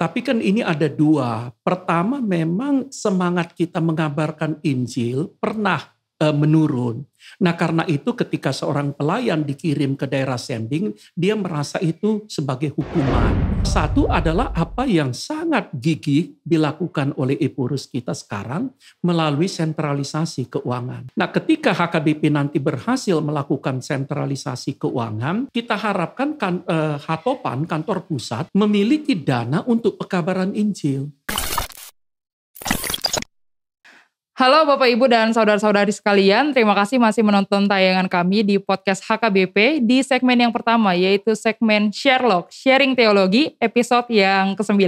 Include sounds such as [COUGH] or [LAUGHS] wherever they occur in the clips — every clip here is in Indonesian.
Tapi kan ini ada dua. Pertama memang semangat kita mengabarkan Injil pernah Eh, menurun. Nah karena itu ketika seorang pelayan dikirim ke daerah sending, dia merasa itu sebagai hukuman. Satu adalah apa yang sangat gigih dilakukan oleh Epurus kita sekarang melalui sentralisasi keuangan. Nah ketika HKBP nanti berhasil melakukan sentralisasi keuangan, kita harapkan kan, eh, Hatopan kantor pusat memiliki dana untuk pekabaran Injil. Halo Bapak Ibu dan saudara-saudari sekalian, terima kasih masih menonton tayangan kami di podcast HKBP di segmen yang pertama yaitu segmen Sherlock, Sharing Teologi, episode yang ke-9.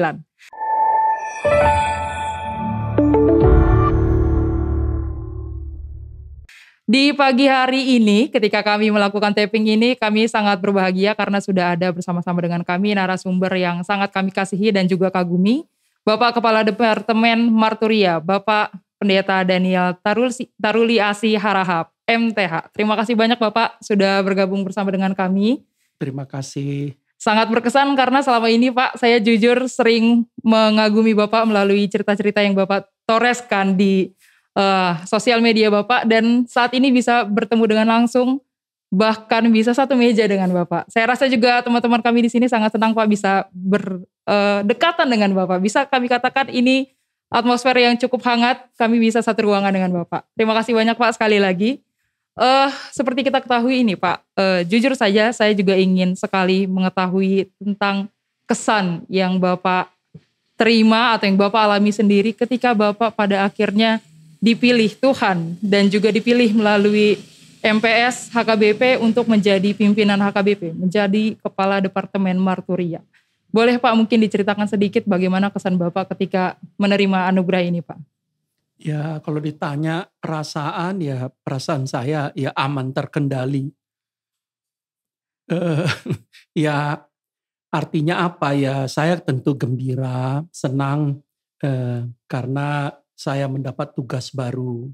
Di pagi hari ini ketika kami melakukan taping ini kami sangat berbahagia karena sudah ada bersama-sama dengan kami narasumber yang sangat kami kasihi dan juga kagumi, Bapak Kepala Departemen Marturia, Bapak Pendeta Daniel Tarulsi, Taruli Asi Harahap, MTH. Terima kasih banyak Bapak sudah bergabung bersama dengan kami. Terima kasih. Sangat berkesan karena selama ini Pak, saya jujur sering mengagumi Bapak melalui cerita-cerita yang Bapak toreskan di uh, sosial media Bapak dan saat ini bisa bertemu dengan langsung bahkan bisa satu meja dengan Bapak. Saya rasa juga teman-teman kami di sini sangat senang Pak bisa berdekatan eh, uh, dengan Bapak. Bisa kami katakan ini atmosfer yang cukup hangat kami bisa satu ruangan dengan Bapak. Terima kasih banyak Pak sekali lagi. Uh, seperti kita ketahui ini Pak, uh, jujur saja saya juga ingin sekali mengetahui tentang kesan yang Bapak terima atau yang Bapak alami sendiri ketika Bapak pada akhirnya dipilih Tuhan dan juga dipilih melalui MPS HKBP untuk menjadi pimpinan HKBP, menjadi Kepala Departemen Marturia. Boleh Pak mungkin diceritakan sedikit bagaimana kesan Bapak ketika menerima anugerah ini Pak? Ya kalau ditanya perasaan ya perasaan saya ya aman terkendali. Uh, [LAUGHS] ya artinya apa ya saya tentu gembira, senang uh, karena saya mendapat tugas baru.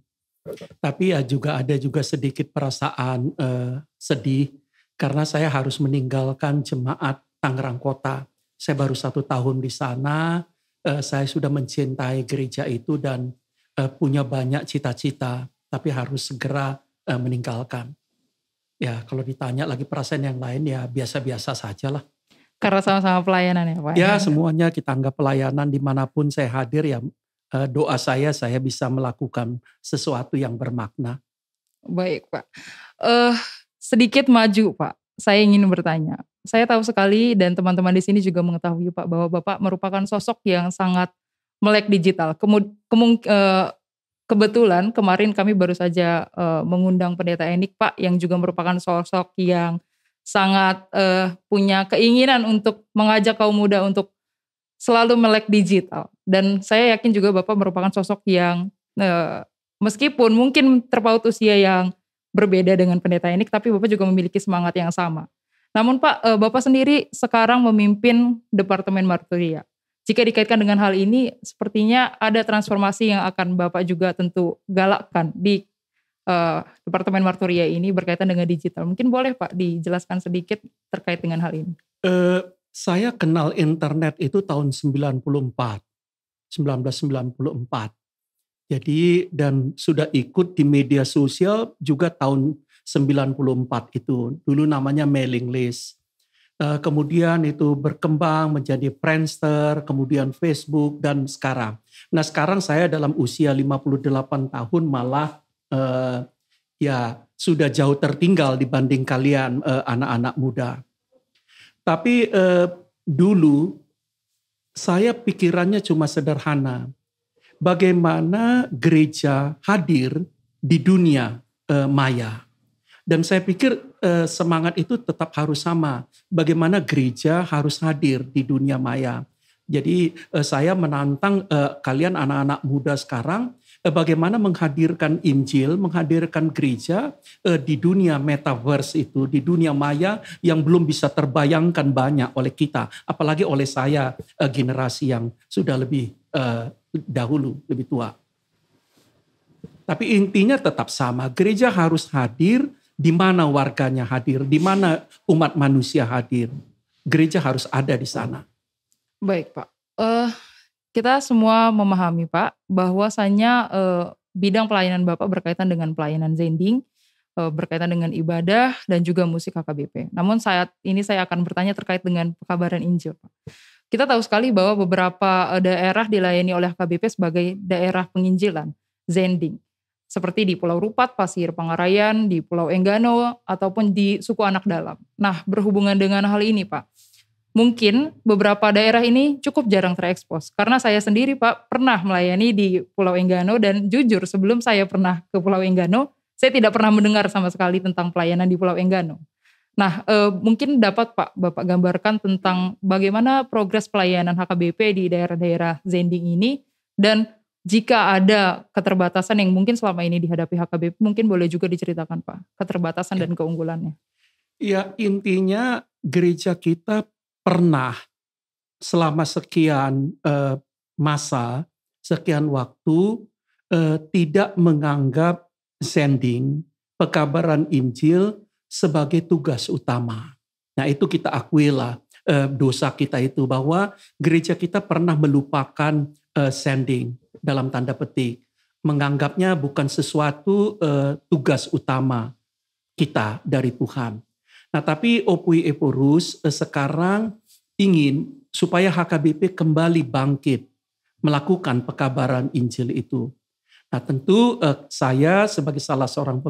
Tapi ya juga ada juga sedikit perasaan uh, sedih karena saya harus meninggalkan jemaat Tangerang Kota saya baru satu tahun di sana, uh, saya sudah mencintai gereja itu dan uh, punya banyak cita-cita, tapi harus segera uh, meninggalkan. Ya, kalau ditanya lagi perasaan yang lain ya biasa-biasa saja lah. Karena sama-sama pelayanan ya Pak? Ya, semuanya kita anggap pelayanan dimanapun saya hadir ya doa saya, saya bisa melakukan sesuatu yang bermakna. Baik Pak. Uh, sedikit maju Pak, saya ingin bertanya. Saya tahu sekali dan teman-teman di sini juga mengetahui Pak bahwa Bapak merupakan sosok yang sangat melek digital. Kemud, kemung, eh, kebetulan kemarin kami baru saja eh, mengundang pendeta Enik Pak yang juga merupakan sosok yang sangat eh, punya keinginan untuk mengajak kaum muda untuk selalu melek digital. Dan saya yakin juga Bapak merupakan sosok yang meskipun mungkin terpaut usia yang berbeda dengan pendeta Enik, tapi Bapak juga memiliki semangat yang sama. Namun Pak, eh, Bapak sendiri sekarang memimpin Departemen Marketing. Jika dikaitkan dengan hal ini, sepertinya ada transformasi yang akan Bapak juga tentu galakkan di eh, Departemen Marturia ini berkaitan dengan digital. Mungkin boleh Pak dijelaskan sedikit terkait dengan hal ini. Uh, saya kenal internet itu tahun 94, 1994. Jadi dan sudah ikut di media sosial juga tahun 94 itu. Dulu namanya mailing list. Eh, kemudian itu berkembang menjadi Friendster, kemudian Facebook, dan sekarang. Nah sekarang saya dalam usia 58 tahun malah eh, ya sudah jauh tertinggal dibanding kalian anak eh, anak-anak muda. Tapi eh, dulu saya pikirannya cuma sederhana. Bagaimana gereja hadir di dunia eh, maya. Dan saya pikir eh, semangat itu tetap harus sama. Bagaimana gereja harus hadir di dunia maya. Jadi eh, saya menantang eh, kalian anak-anak muda sekarang eh, bagaimana menghadirkan Injil, menghadirkan gereja eh, di dunia metaverse itu, di dunia maya yang belum bisa terbayangkan banyak oleh kita, apalagi oleh saya eh, generasi yang sudah lebih eh, dahulu, lebih tua. Tapi intinya tetap sama, gereja harus hadir di mana warganya hadir, di mana umat manusia hadir. Gereja harus ada di sana. Baik, Pak. Uh, kita semua memahami, Pak, bahwasannya uh, bidang pelayanan Bapak berkaitan dengan pelayanan zending, uh, berkaitan dengan ibadah dan juga musik KKBP. Namun saat ini saya akan bertanya terkait dengan pekabaran Injil, Pak. Kita tahu sekali bahwa beberapa daerah dilayani oleh KBP sebagai daerah penginjilan, zending seperti di Pulau Rupat, Pasir Pangarayan, di Pulau Enggano, ataupun di suku anak dalam. Nah, berhubungan dengan hal ini, Pak, mungkin beberapa daerah ini cukup jarang terekspos. Karena saya sendiri, Pak, pernah melayani di Pulau Enggano, dan jujur sebelum saya pernah ke Pulau Enggano, saya tidak pernah mendengar sama sekali tentang pelayanan di Pulau Enggano. Nah, e, mungkin dapat Pak Bapak gambarkan tentang bagaimana progres pelayanan HKBP di daerah-daerah Zending ini dan jika ada keterbatasan yang mungkin selama ini dihadapi HKBP, mungkin boleh juga diceritakan Pak, keterbatasan ya. dan keunggulannya. Ya intinya gereja kita pernah selama sekian eh, masa, sekian waktu eh, tidak menganggap sending pekabaran Injil sebagai tugas utama. Nah itu kita lah eh, dosa kita itu bahwa gereja kita pernah melupakan eh, sending dalam tanda petik menganggapnya bukan sesuatu uh, tugas utama kita dari Tuhan. Nah, tapi Opui Eporus uh, sekarang ingin supaya HKBP kembali bangkit melakukan pekabaran Injil itu. Nah, tentu uh, saya sebagai salah seorang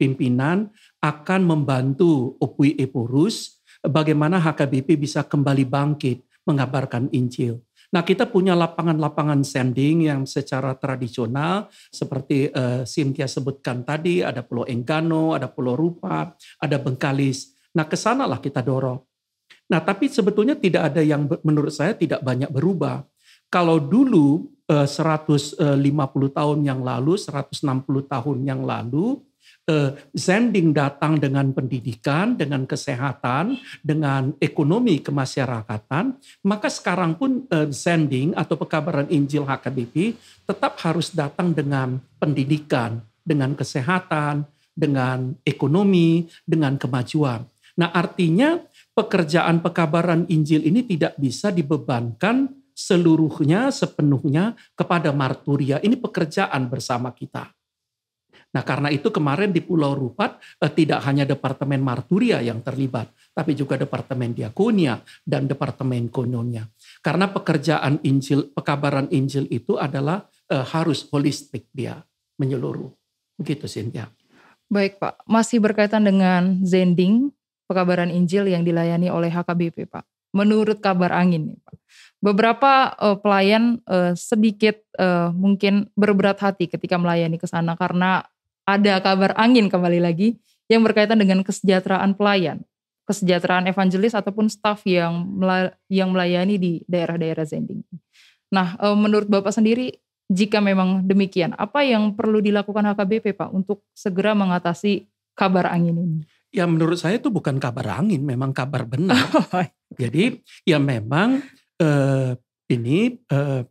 pimpinan akan membantu Opui Eporus bagaimana HKBP bisa kembali bangkit mengabarkan Injil. Nah, kita punya lapangan-lapangan sanding yang secara tradisional seperti uh, Cynthia sebutkan tadi, ada Pulau Enggano, ada Pulau Rupa, ada Bengkalis. Nah, ke sanalah kita dorong. Nah, tapi sebetulnya tidak ada yang menurut saya tidak banyak berubah. Kalau dulu eh, eh, uh, 150 tahun yang lalu, 160 tahun yang lalu, Eh, Zending datang dengan pendidikan, dengan kesehatan, dengan ekonomi kemasyarakatan, maka sekarang pun eh, Zending atau pekabaran Injil HKBP tetap harus datang dengan pendidikan, dengan kesehatan, dengan ekonomi, dengan kemajuan. Nah artinya pekerjaan pekabaran Injil ini tidak bisa dibebankan seluruhnya, sepenuhnya kepada Marturia. Ini pekerjaan bersama kita. Nah karena itu kemarin di Pulau Rupat eh, tidak hanya Departemen Marturia yang terlibat, tapi juga Departemen Diakonia dan Departemen Kononia. Karena pekerjaan Injil, pekabaran Injil itu adalah eh, harus holistik dia, menyeluruh. Begitu Cynthia. Baik Pak, masih berkaitan dengan Zending, pekabaran Injil yang dilayani oleh HKBP Pak. Menurut kabar angin nih Pak beberapa uh, pelayan uh, sedikit uh, mungkin berberat hati ketika melayani ke sana karena ada kabar angin kembali lagi yang berkaitan dengan kesejahteraan pelayan, kesejahteraan evangelis ataupun staf yang yang melayani di daerah-daerah Zending. Nah, e, menurut Bapak sendiri jika memang demikian, apa yang perlu dilakukan HKBP Pak untuk segera mengatasi kabar angin ini? Ya menurut saya itu bukan kabar angin, memang kabar benar. [LAUGHS] Oh, iya. Jadi ya memang eh, ini eh,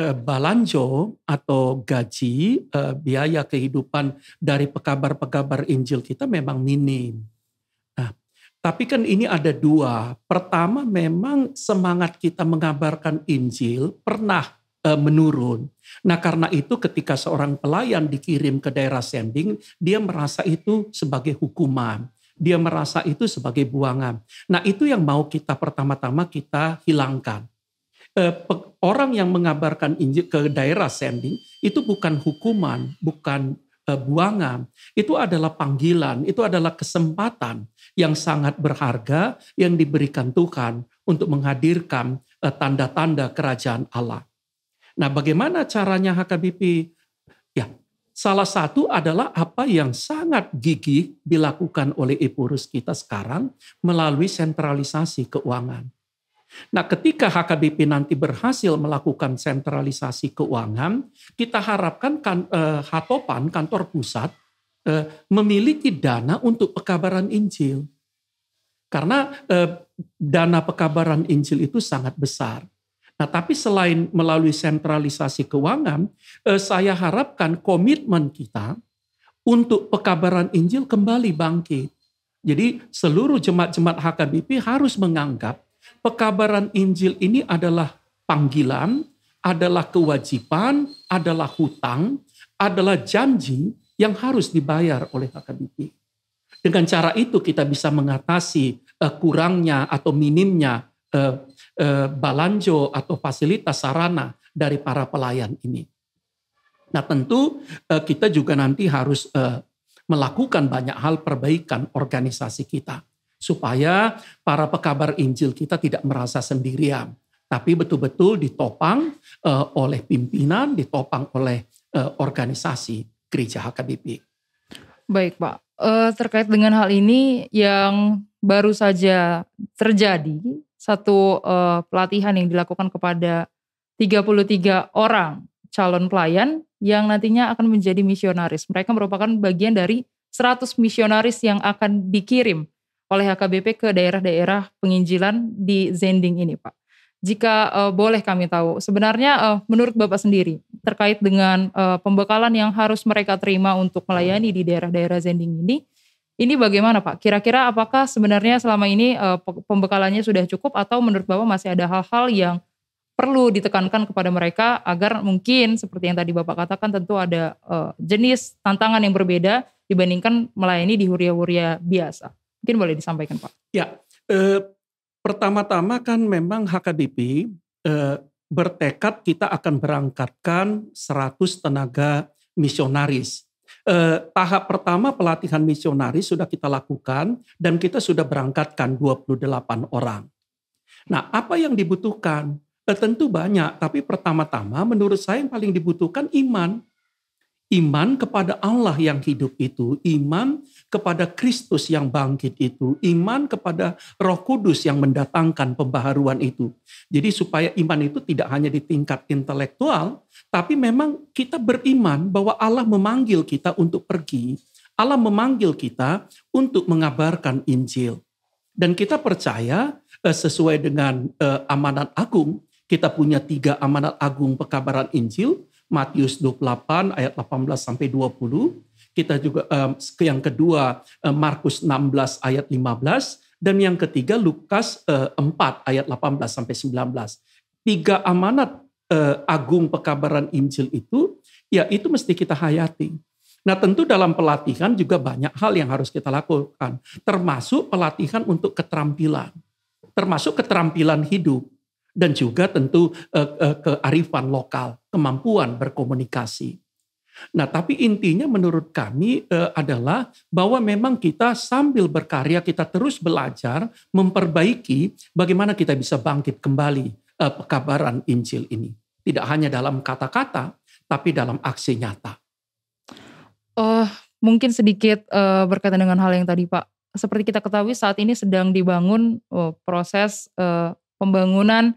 Balanco eh, balanjo atau gaji uh, biaya kehidupan dari pekabar-pekabar Injil kita memang minim. Nah, tapi kan ini ada dua. Pertama memang semangat kita mengabarkan Injil pernah eh, menurun. Nah, karena itu, ketika seorang pelayan dikirim ke daerah sending, dia merasa itu sebagai hukuman. Dia merasa itu sebagai buangan. Nah, itu yang mau kita pertama-tama kita hilangkan. Eh, orang yang mengabarkan Injil ke daerah sending itu bukan hukuman, bukan eh, buangan. Itu adalah panggilan, itu adalah kesempatan yang sangat berharga yang diberikan Tuhan untuk menghadirkan eh, tanda-tanda kerajaan Allah. Nah, bagaimana caranya HKBP? Ya, salah satu adalah apa yang sangat gigih dilakukan oleh Epurus kita sekarang melalui sentralisasi keuangan. Nah, ketika HKBP nanti berhasil melakukan sentralisasi keuangan, kita harapkan kan, eh, Hatopan kantor pusat eh, memiliki dana untuk pekabaran Injil. Karena eh, dana pekabaran Injil itu sangat besar. Nah, tapi selain melalui sentralisasi keuangan, eh, saya harapkan komitmen kita untuk pekabaran Injil kembali bangkit. Jadi seluruh jemaat-jemaat HKBP harus menganggap pekabaran Injil ini adalah panggilan, adalah kewajiban, adalah hutang, adalah janji yang harus dibayar oleh HKBP. Dengan cara itu kita bisa mengatasi uh, kurangnya atau minimnya uh, uh, balanjo atau fasilitas sarana dari para pelayan ini. Nah tentu uh, kita juga nanti harus uh, melakukan banyak hal perbaikan organisasi kita. Supaya para pekabar Injil kita tidak merasa sendirian. Tapi betul-betul ditopang uh, oleh pimpinan, ditopang oleh uh, organisasi gereja HKBP. Baik Pak, uh, terkait dengan hal ini yang baru saja terjadi, satu uh, pelatihan yang dilakukan kepada 33 orang calon pelayan yang nantinya akan menjadi misionaris. Mereka merupakan bagian dari 100 misionaris yang akan dikirim oleh HKBP ke daerah-daerah penginjilan di Zending ini Pak. Jika uh, boleh kami tahu, sebenarnya uh, menurut Bapak sendiri terkait dengan uh, pembekalan yang harus mereka terima untuk melayani di daerah-daerah Zending ini, ini bagaimana Pak? Kira-kira apakah sebenarnya selama ini uh, pembekalannya sudah cukup atau menurut Bapak masih ada hal-hal yang perlu ditekankan kepada mereka agar mungkin seperti yang tadi Bapak katakan tentu ada uh, jenis tantangan yang berbeda dibandingkan melayani di huria-huria biasa. Mungkin boleh disampaikan Pak. Ya, eh, pertama-tama kan memang HKDP eh, bertekad kita akan berangkatkan 100 tenaga misionaris. Eh, tahap pertama pelatihan misionaris sudah kita lakukan dan kita sudah berangkatkan 28 orang. Nah, apa yang dibutuhkan? Eh, tentu banyak, tapi pertama-tama menurut saya yang paling dibutuhkan iman. Iman kepada Allah yang hidup itu, iman kepada Kristus yang bangkit itu, iman kepada Roh Kudus yang mendatangkan pembaharuan itu. Jadi, supaya iman itu tidak hanya di tingkat intelektual, tapi memang kita beriman bahwa Allah memanggil kita untuk pergi, Allah memanggil kita untuk mengabarkan Injil, dan kita percaya eh, sesuai dengan eh, amanat agung. Kita punya tiga amanat agung pekabaran Injil, Matius 28 ayat 18 sampai 20. Kita juga eh, yang kedua eh, Markus 16 ayat 15 dan yang ketiga Lukas eh, 4 ayat 18 sampai 19. Tiga amanat eh, agung pekabaran Injil itu ya itu mesti kita hayati. Nah tentu dalam pelatihan juga banyak hal yang harus kita lakukan. Termasuk pelatihan untuk keterampilan. Termasuk keterampilan hidup dan juga tentu eh, eh, kearifan lokal, kemampuan berkomunikasi. Nah, tapi intinya menurut kami e, adalah bahwa memang kita sambil berkarya kita terus belajar memperbaiki bagaimana kita bisa bangkit kembali e, pekabaran Injil ini. Tidak hanya dalam kata-kata, tapi dalam aksi nyata. Uh, mungkin sedikit uh, berkaitan dengan hal yang tadi Pak. Seperti kita ketahui saat ini sedang dibangun uh, proses uh, pembangunan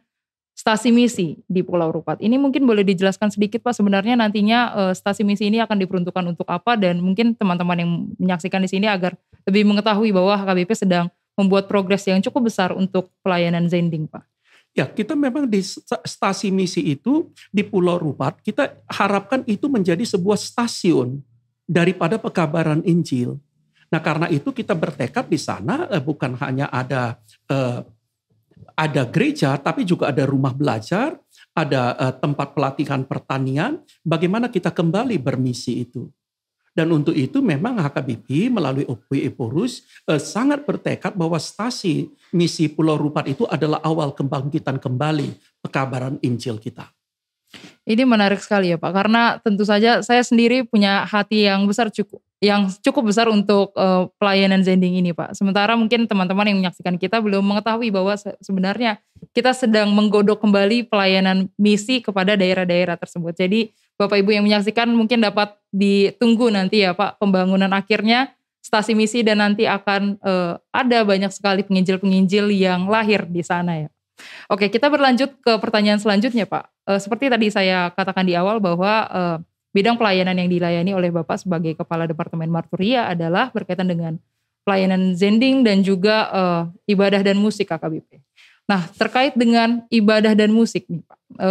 stasi misi di Pulau Rupat. Ini mungkin boleh dijelaskan sedikit Pak sebenarnya nantinya eh, stasi misi ini akan diperuntukkan untuk apa dan mungkin teman-teman yang menyaksikan di sini agar lebih mengetahui bahwa HKBP sedang membuat progres yang cukup besar untuk pelayanan Zending Pak. Ya, kita memang di stasi misi itu di Pulau Rupat, kita harapkan itu menjadi sebuah stasiun daripada pekabaran Injil. Nah, karena itu kita bertekad di sana eh, bukan hanya ada eh, ada gereja, tapi juga ada rumah belajar, ada uh, tempat pelatihan pertanian. Bagaimana kita kembali bermisi itu? Dan untuk itu memang HKBP melalui OPI Eporus eh, sangat bertekad bahwa stasi misi Pulau Rupat itu adalah awal kebangkitan kembali pekabaran Injil kita. Ini menarik sekali ya Pak, karena tentu saja saya sendiri punya hati yang besar cukup yang cukup besar untuk uh, pelayanan Zending ini Pak. Sementara mungkin teman-teman yang menyaksikan kita belum mengetahui bahwa sebenarnya kita sedang menggodok kembali pelayanan misi kepada daerah-daerah tersebut. Jadi Bapak Ibu yang menyaksikan mungkin dapat ditunggu nanti ya Pak pembangunan akhirnya stasi misi dan nanti akan uh, ada banyak sekali penginjil-penginjil yang lahir di sana ya. Oke, kita berlanjut ke pertanyaan selanjutnya, Pak. E, seperti tadi saya katakan di awal bahwa e, bidang pelayanan yang dilayani oleh Bapak sebagai Kepala Departemen Marturia adalah berkaitan dengan pelayanan zending dan juga e, ibadah dan musik KKBP. Nah, terkait dengan ibadah dan musik nih, Pak. E,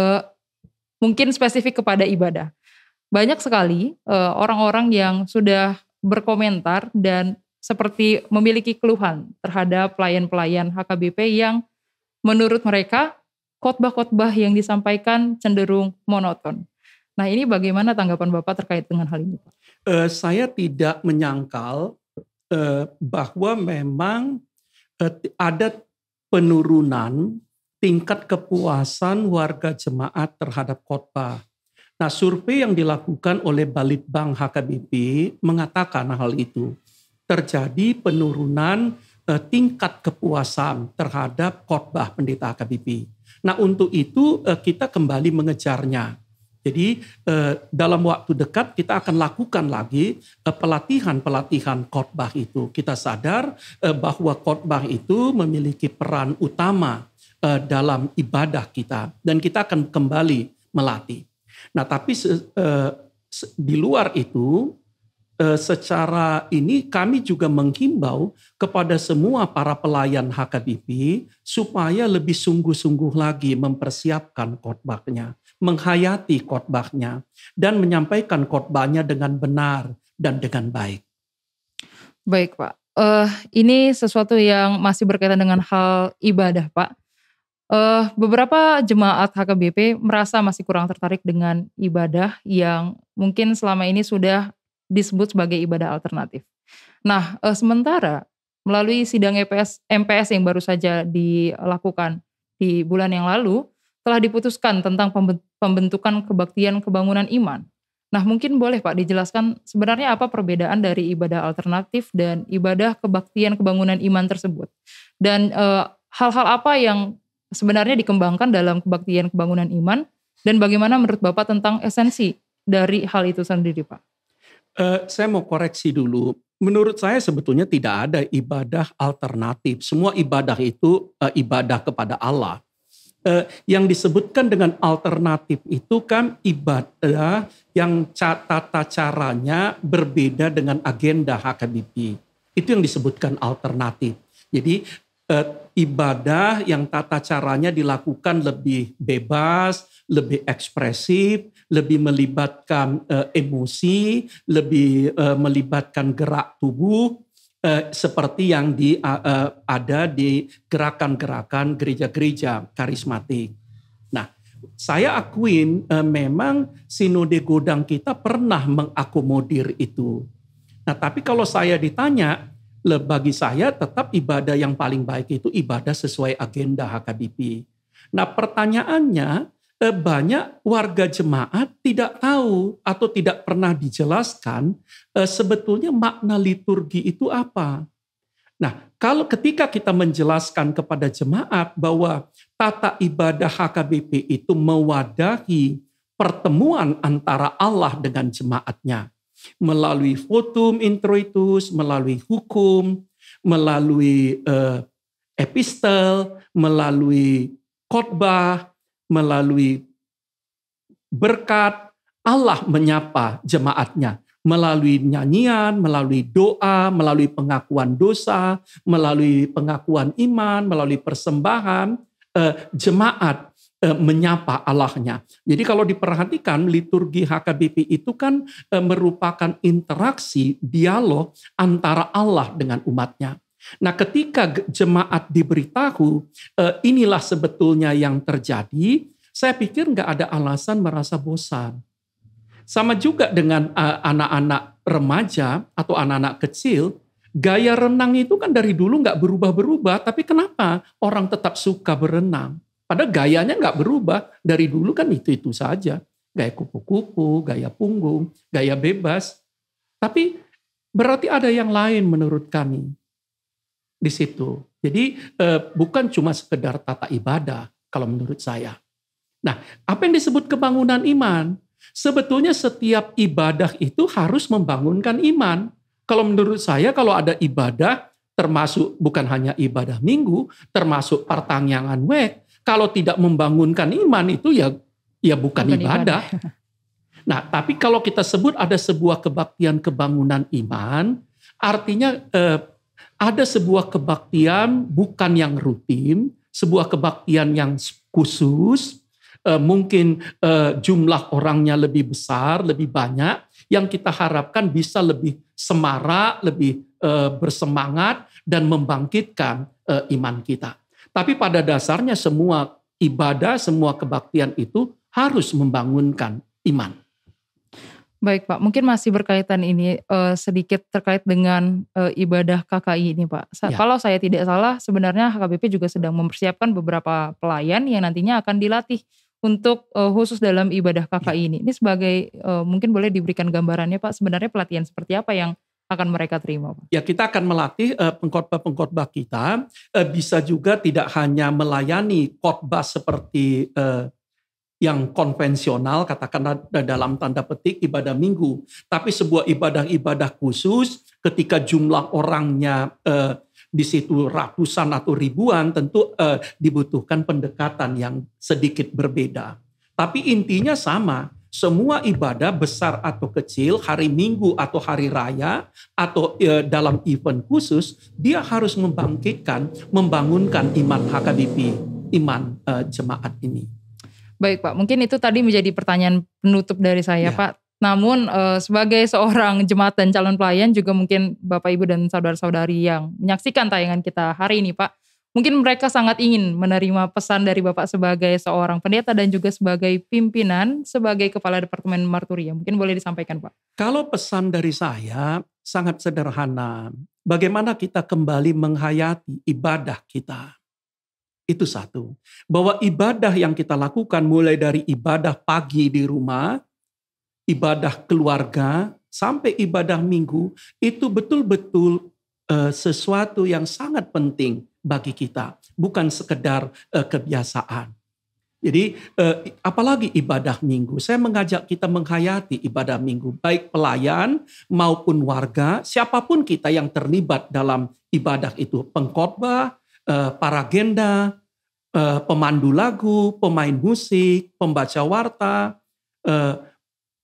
mungkin spesifik kepada ibadah. Banyak sekali orang-orang e, yang sudah berkomentar dan seperti memiliki keluhan terhadap pelayan-pelayan HKBP yang Menurut mereka, khotbah-khotbah yang disampaikan cenderung monoton. Nah ini bagaimana tanggapan Bapak terkait dengan hal ini? Pak? Uh, saya tidak menyangkal uh, bahwa memang uh, ada penurunan tingkat kepuasan warga jemaat terhadap khotbah. Nah, survei yang dilakukan oleh Balitbang HKBP mengatakan hal itu. Terjadi penurunan eh, tingkat kepuasan terhadap khotbah pendeta KBP. Nah untuk itu eh, kita kembali mengejarnya. Jadi eh, dalam waktu dekat kita akan lakukan lagi eh, pelatihan-pelatihan eh, khotbah itu. Kita sadar eh, bahwa khotbah itu memiliki peran utama eh, dalam ibadah kita dan kita akan kembali melatih. Nah, tapi eh, di luar itu Eh, secara ini kami juga menghimbau kepada semua para pelayan HKBP supaya lebih sungguh-sungguh lagi mempersiapkan kotbahnya menghayati kotbahnya dan menyampaikan kotbahnya dengan benar dan dengan baik. Baik, Pak. Uh, ini sesuatu yang masih berkaitan dengan hal ibadah, Pak. Uh, beberapa jemaat HKBP merasa masih kurang tertarik dengan ibadah yang mungkin selama ini sudah disebut sebagai ibadah alternatif. Nah, e, sementara melalui sidang EPS, MPS yang baru saja dilakukan di bulan yang lalu, telah diputuskan tentang pembentukan kebaktian kebangunan iman. Nah, mungkin boleh Pak dijelaskan sebenarnya apa perbedaan dari ibadah alternatif dan ibadah kebaktian kebangunan iman tersebut. Dan eh, hal-hal e, apa yang sebenarnya dikembangkan dalam kebaktian kebangunan iman dan bagaimana menurut Bapak tentang esensi dari hal itu sendiri, Pak? Uh, saya mau koreksi dulu. Menurut saya sebetulnya tidak ada ibadah alternatif. Semua ibadah itu uh, ibadah kepada Allah. Uh, yang disebutkan dengan alternatif itu kan ibadah yang tata caranya berbeda dengan agenda HKBP. Itu yang disebutkan alternatif. Jadi Eh, ibadah yang tata caranya dilakukan lebih bebas, lebih ekspresif, lebih melibatkan eh, emosi, lebih eh, melibatkan gerak tubuh eh, seperti yang di, eh, ada di gerakan-gerakan gereja-gereja karismatik. Nah, saya akuin eh, memang sinode godang kita pernah mengakomodir itu. Nah, tapi kalau saya ditanya bagi saya tetap ibadah yang paling baik itu ibadah sesuai agenda HKBP. Nah pertanyaannya eh, banyak warga jemaat tidak tahu atau tidak pernah dijelaskan eh, sebetulnya makna liturgi itu apa. Nah, kalau ketika kita menjelaskan kepada jemaat bahwa tata ibadah HKBP itu mewadahi pertemuan antara Allah dengan jemaatnya, melalui votum introitus, melalui hukum, melalui eh, epistel, melalui khotbah, melalui berkat Allah menyapa jemaatnya melalui nyanyian, melalui doa, melalui pengakuan dosa, melalui pengakuan iman, melalui persembahan, eh, jemaat Eh, menyapa Allahnya. Jadi kalau diperhatikan liturgi HKBP itu kan eh, merupakan interaksi dialog antara Allah dengan umatnya. Nah, ketika jemaat diberitahu eh, inilah sebetulnya yang terjadi, saya pikir nggak ada alasan merasa bosan. Sama juga dengan anak-anak remaja atau anak-anak kecil, gaya renang itu kan dari dulu nggak berubah-berubah, tapi kenapa orang tetap suka berenang? Padahal gayanya nggak berubah. Dari dulu kan itu-itu saja. Gaya kupu-kupu, gaya punggung, gaya bebas. Tapi berarti ada yang lain menurut kami di situ. Jadi eh, bukan cuma sekedar tata ibadah kalau menurut saya. Nah, apa yang disebut kebangunan iman? Sebetulnya setiap ibadah itu harus membangunkan iman. Kalau menurut saya kalau ada ibadah termasuk bukan hanya ibadah minggu, termasuk pertanyangan wek, kalau tidak membangunkan iman itu ya ya bukan, bukan ibadah. ibadah. [LAUGHS] Nah, tapi kalau kita sebut ada sebuah kebaktian kebangunan iman, artinya eh, ada sebuah kebaktian bukan yang rutin, sebuah kebaktian yang khusus, eh, mungkin eh, jumlah orangnya lebih besar, lebih banyak, yang kita harapkan bisa lebih semarak, lebih eh, bersemangat dan membangkitkan eh, iman kita. Tapi pada dasarnya semua ibadah, semua kebaktian itu harus membangunkan iman. Baik Pak, mungkin masih berkaitan ini uh, sedikit terkait dengan uh, ibadah KKI ini Pak. Sa ya. Kalau saya tidak salah, sebenarnya HKBP juga sedang mempersiapkan beberapa pelayan yang nantinya akan dilatih untuk uh, khusus dalam ibadah KKI ya. ini. Ini sebagai uh, mungkin boleh diberikan gambarannya Pak, sebenarnya pelatihan seperti apa yang akan mereka terima? Ya kita akan melatih uh, pengkhotbah-pengkhotbah kita uh, bisa juga tidak hanya melayani khotbah seperti uh, yang konvensional katakanlah dalam tanda petik ibadah minggu, tapi sebuah ibadah-ibadah khusus ketika jumlah orangnya uh, di situ ratusan atau ribuan tentu uh, dibutuhkan pendekatan yang sedikit berbeda. Tapi intinya sama, semua ibadah besar atau kecil, hari Minggu atau hari raya atau e, dalam event khusus, dia harus membangkitkan, membangunkan iman HKBP, iman e, jemaat ini. Baik Pak, mungkin itu tadi menjadi pertanyaan penutup dari saya ya. Pak. Namun e, sebagai seorang jemaat dan calon pelayan juga mungkin Bapak Ibu dan saudara-saudari yang menyaksikan tayangan kita hari ini Pak, Mungkin mereka sangat ingin menerima pesan dari Bapak sebagai seorang pendeta dan juga sebagai pimpinan, sebagai Kepala Departemen Marturia. Mungkin boleh disampaikan Pak. Kalau pesan dari saya sangat sederhana. Bagaimana kita kembali menghayati ibadah kita. Itu satu. Bahwa ibadah yang kita lakukan mulai dari ibadah pagi di rumah, ibadah keluarga, sampai ibadah minggu, itu betul-betul eh, sesuatu yang sangat penting bagi kita, bukan sekedar uh, kebiasaan. Jadi uh, apalagi ibadah minggu, saya mengajak kita menghayati ibadah minggu, baik pelayan maupun warga, siapapun kita yang terlibat dalam ibadah itu, pengkhotbah, uh, eh, para genda, uh, pemandu lagu, pemain musik, pembaca warta, uh,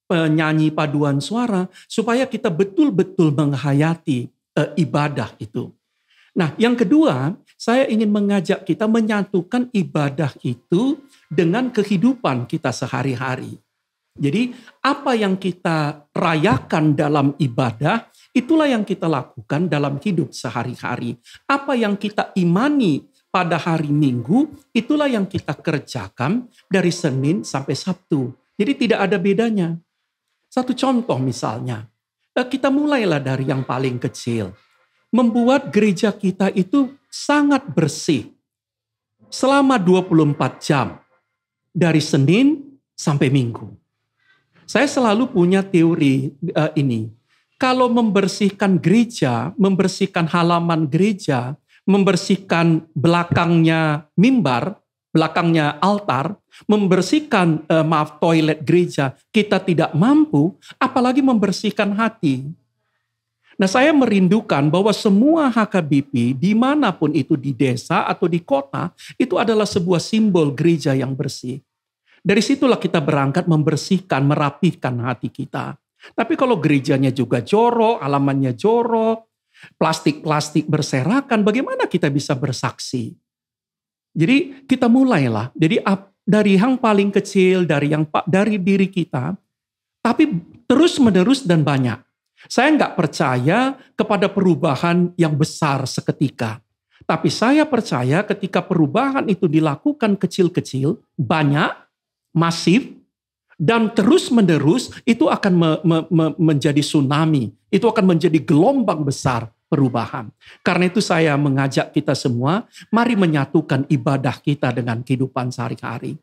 penyanyi paduan suara, supaya kita betul-betul menghayati uh, ibadah itu. Nah, yang kedua, saya ingin mengajak kita menyatukan ibadah itu dengan kehidupan kita sehari-hari. Jadi, apa yang kita rayakan dalam ibadah, itulah yang kita lakukan dalam hidup sehari-hari. Apa yang kita imani pada hari Minggu, itulah yang kita kerjakan dari Senin sampai Sabtu. Jadi, tidak ada bedanya. Satu contoh, misalnya, eh, kita mulailah dari yang paling kecil, membuat gereja kita itu sangat bersih selama 24 jam dari Senin sampai Minggu. Saya selalu punya teori uh, ini. Kalau membersihkan gereja, membersihkan halaman gereja, membersihkan belakangnya mimbar, belakangnya altar, membersihkan uh, maaf toilet gereja, kita tidak mampu apalagi membersihkan hati. Nah saya merindukan bahwa semua HKBP dimanapun itu di desa atau di kota itu adalah sebuah simbol gereja yang bersih. Dari situlah kita berangkat membersihkan, merapihkan hati kita. Tapi kalau gerejanya juga jorok, alamannya jorok, plastik-plastik berserakan, bagaimana kita bisa bersaksi? Jadi kita mulailah. Jadi dari yang paling kecil, dari yang dari diri kita, tapi terus menerus dan banyak. Saya nggak percaya kepada perubahan yang besar seketika. Tapi saya percaya ketika perubahan itu dilakukan kecil-kecil, banyak, masif, dan terus menerus itu akan me, me, me, menjadi tsunami. Itu akan menjadi gelombang besar perubahan. Karena itu saya mengajak kita semua, mari menyatukan ibadah kita dengan kehidupan sehari-hari.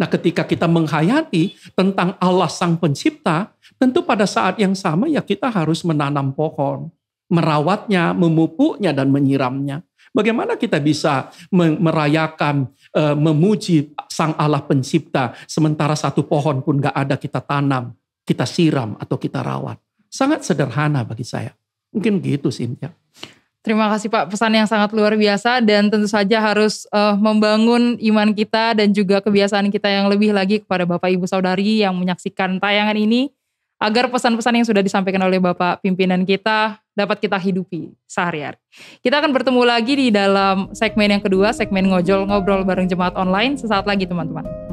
Nah, ketika kita menghayati tentang Allah Sang Pencipta, tentu pada saat yang sama ya kita harus menanam pohon, merawatnya, memupuknya dan menyiramnya. Bagaimana kita bisa merayakan, eh, memuji Sang Allah Pencipta, sementara satu pohon pun gak ada kita tanam, kita siram atau kita rawat. Sangat sederhana bagi saya. Mungkin gitu sih Cynthia. Terima kasih Pak pesan yang sangat luar biasa dan tentu saja harus uh, membangun iman kita dan juga kebiasaan kita yang lebih lagi kepada Bapak Ibu Saudari yang menyaksikan tayangan ini agar pesan-pesan yang sudah disampaikan oleh Bapak pimpinan kita dapat kita hidupi sehari-hari. Kita akan bertemu lagi di dalam segmen yang kedua, segmen ngojol ngobrol bareng jemaat online sesaat lagi teman-teman.